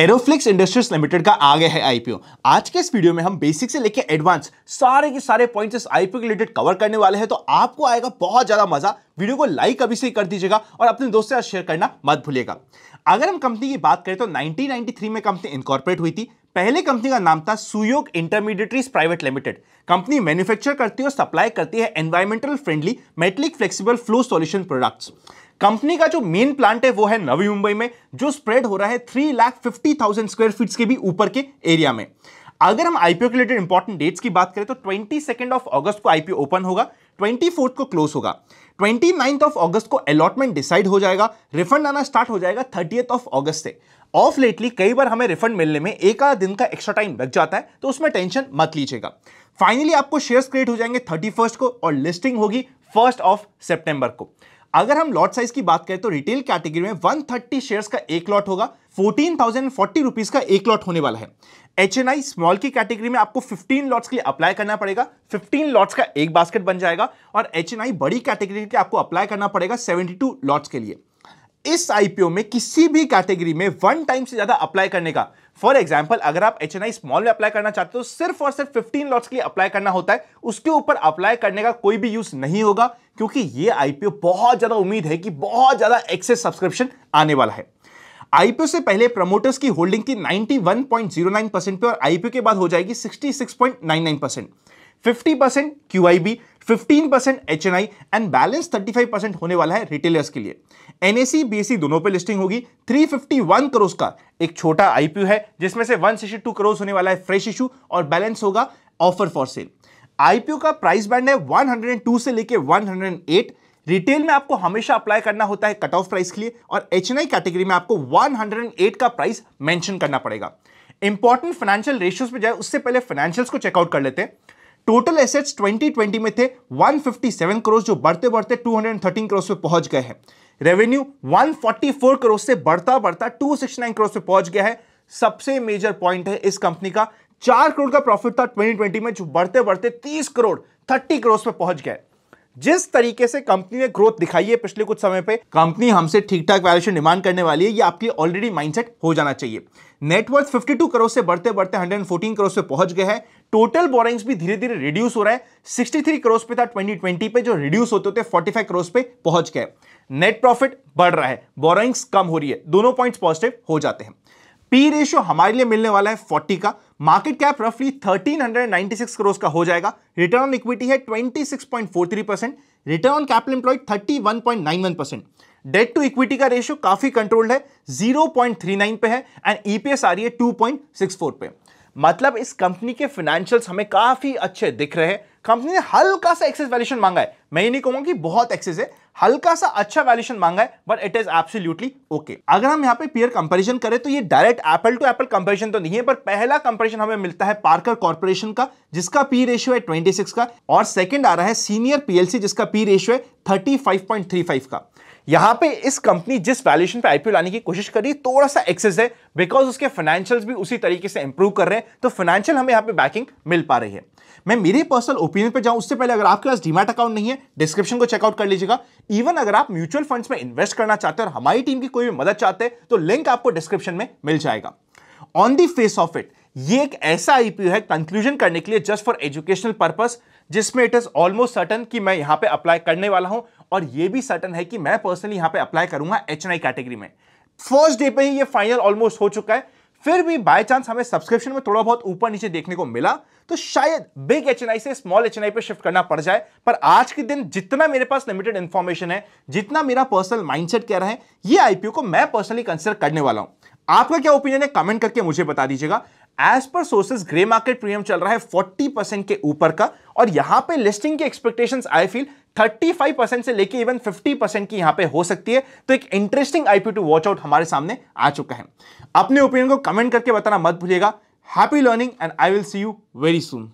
एरोफ्लिक्स industries limited का आगे है आईपीओ आज के इस वीडियो में हम बेसिक से लेके एडवांस सारे के सारे पॉइंट्स इस आईपीओ के रिलेटेड कवर करने वाले हैं तो आपको आएगा बहुत ज्यादा मजा वीडियो को लाइक अभी से ही कर दीजिएगा और अपने दोस्तों से शेयर करना मत भूलिएगा अगर हम कंपनी की बात करें तो नाइनटीन में कंपनी इनकॉर्पोरेट हुई थी पहले कंपनी का नाम था Suyog intermediaries private limited company manufacture करती है और सप्लाई करती है environmental friendly metallic flexible flow solution products company का जो मेन प्लांट है वो है नवी मुंबई में जो स्प्रेड हो रहा है three lakh fifty thousand square feet के भी ऊपर के एरिया में अगर हम आईपीओ के रिलेटेड इंपॉर्टेंट डेट्स की बात करें तो ट्वेंटी सेकेंड ऑफ ऑगस्ट को आईपीओ ओपन होगा ट्वेंटी फोर्थ को क्लोज होगा ट्वेंटी नाइन्थ ऑफ ऑगस्ट को अलॉटमेंट डिसाइड हो जाएगा रिफंड आना स्टार्ट हो जाएगा थर्टी ऑफ ऑगस्ट से ऑफ लेटली कई बार हमें रिफंड मिलने में एक आध दिन का एक्स्ट्रा टाइम लग जाता है तो उसमें टेंशन मत लीजिएगा फाइनली आपको शेयर्स क्रिएट हो जाएंगे थर्टी को और लिस्टिंग होगी फर्स्ट ऑफ सेप्टेंबर को अगर हम लॉट साइज की बात करें तो रिटेल कैटेगरी में 130 शेयर का एक लॉट होगा फोर्टीन थाउजेंड फोर्टी रुपीज का एक लॉट होने वाला है एच एन आई स्मॉल की कैटेगरी में आपको 15 लॉट्स के लिए अप्लाई करना पड़ेगा 15 लॉट्स का एक बास्केट बन जाएगा और एच एन आई बड़ी कैटेगरी के आपको अप्लाई करना पड़ेगा 72 लॉट्स के लिए इस आईपीओ में किसी भी कैटेगरी में वन टाइम से ज्यादा अप्लाई करने का फॉर एग्जाम्पल अगर आप एच स्मॉल में अप्लाई करना चाहते हो सिर्फ और सिर्फ 15 लॉट्स के लिए अप्लाई करना होता है उसके ऊपर अप्लाई करने का कोई भी यूज नहीं होगा क्योंकि ये आईपीओ बहुत ज्यादा उम्मीद है कि बहुत ज्यादा एक्सेस सब्सक्रिप्शन आने वाला है आईपीओ से पहले प्रमोटर्स की होल्डिंग थी 91.09 परसेंट पे और आईपीओ के बाद हो जाएगी 66.99 percent 50 percent Q I B fifteen percent H N I and balance thirty five percent होने वाला है रिटेलर्स के लिए एनएसी बीएससी दोनों पे लिस्टिंग होगी थ्री फिफ्टी वन करोड़ का एक छोटा आईपीओ है जिसमें से वन सिक्सटी टू करोड़ होने वाला है फ्रेश इशू और बैलेंस होगा ऑफर फॉर सेल आईपीओ का प्राइस बैंड है 102 से लेके 108 रिटेल में आपको हमेशा अप्लाई करना होता है कट ऑफ प्राइस के लिए और एच कैटेगरी में आपको 108 का प्राइस मेंशन करना पड़ेगा इंपॉर्टेंट फाइनेंशियल रेशियोज पे जाए उससे पहले फाइनेंशियल्स को चेकआउट कर लेते हैं टोटल एसेट्स 2020 में थे 157 करोड़ जो बढ़ते बढ़ते 213 करोड़ पे पहुंच गए हैं रेवेन्यू 144 करोड़ से बढ़ता बढ़ता 269 करोड़ पे पहुंच गया है सबसे मेजर पॉइंट है इस कंपनी का चार करोड़ का प्रॉफिट था 2020 में जो बढ़ते बढ़ते 30 करोड़ 30 करोड़ पे पहुंच गया है जिस तरीके से कंपनी ने ग्रोथ दिखाई है पिछले कुछ समय पे कंपनी हमसे ठीक ठाक वैल्यूएशन डिमांड करने वाली है ये आपकी ऑलरेडी माइंडसेट हो जाना चाहिए नेटवर्थ 52 करोड़ से बढ़ते बढ़ते 114 करोड़ से पहुंच गए हैं टोटल बोरिंग्स भी धीरे धीरे रिड्यूस हो रहा है 63 करोड़ पे था 2020 पे जो रिड्यूस होते होते 45 करोड़ पे पहुंच गए नेट प्रॉफिट बढ़ रहा है बोरिंग्स कम हो रही है दोनों पॉइंट पॉजिटिव हो जाते हैं पी रेशियो हमारे लिए मिलने वाला है फोर्टी का मार्केट कैप रफली सिक्स करोड़ का हो जाएगा रिटर्न ऑन इक्विटी है three percent return on capital nine one percent debt to equity का रेशियो काफी कंट्रोल्ड है 0.39 पे है एंड ईपीएस आ रही है 2.64 पे मतलब इस कंपनी के फाइनेंशियल्स हमें काफ़ी अच्छे दिख रहे हैं कंपनी ने हल्का सा एक्सेस वैल्यूशन मांगा है मैं ये नहीं कहूंगा कि बहुत एक्सेस है हल्का सा अच्छा वैल्यूशन मांगा है but it is absolutely okay अगर हम यहाँ पे पीयर कंपैरिजन करें तो ये direct apple to apple comparison तो नहीं है पर पहला कंपैरिजन हमें मिलता है पार्कर कॉर्पोरेशन का जिसका पी रेशियो है सिक्स का और सेकेंड आ रहा है सीनियर पीएलसी जिसका पी रेशियो है फाइव का यहां पे इस कंपनी जिस वैल्यूएशन पे आईपीओ लाने की कोशिश कर रही है थोड़ा सा एक्सेस है बिकॉज उसके फाइनेंशियल्स भी उसी तरीके से इंप्रूव कर रहे हैं तो फाइनेंशियल हमें यहां पे बैकिंग मिल पा रही है मैं मेरे पर्सनल ओपिनियन पे जाऊं उससे पहले अगर आपके पास डीमेट अकाउंट नहीं है डिस्क्रिप्शन को चेकआउट कर लीजिएगा इवन अगर आप म्यूचुअल फंड्स में इन्वेस्ट करना चाहते हैं और हमारी टीम की कोई भी मदद चाहते हैं तो लिंक आपको डिस्क्रिप्शन में मिल जाएगा on the face of it ये एक ऐसा आईपीओ है कंक्लूजन करने के लिए जस्ट फॉर एजुकेशनल पर्पस जिसमें इट इज ऑलमोस्ट सर्टन कि मैं यहां पे अप्लाई करने वाला हूं और ये भी सर्टन है कि मैं पर्सनली यहां पे अप्लाई करूंगा एच कैटेगरी में फर्स्ट डे पे ही ये फाइनल ऑलमोस्ट हो चुका है फिर भी बाय चांस हमें सब्सक्रिप्शन में थोड़ा बहुत ऊपर नीचे देखने को मिला तो शायद बिग एच से स्मॉल एच पे शिफ्ट करना पड़ जाए पर आज के दिन जितना मेरे पास लिमिटेड इन्फॉर्मेशन है जितना मेरा पर्सनल माइंडसेट कह रहा है ये आईपीओ को मैं पर्सनली कंसिडर करने वाला हूं आपका क्या ओपिनियन है कमेंट करके मुझे बता दीजिएगा as per sources grey market premium चल रहा है 40 परसेंट के ऊपर का और यहां पे लिस्टिंग के एक्सपेक्टेशंस आई फील 35 परसेंट से लेके इवन 50 परसेंट की यहां पे हो सकती है तो एक interesting IPO to watch out हमारे सामने आ चुका है अपने ओपिनियन को कमेंट करके बताना मत भूलिएगा happy learning and I will see you very soon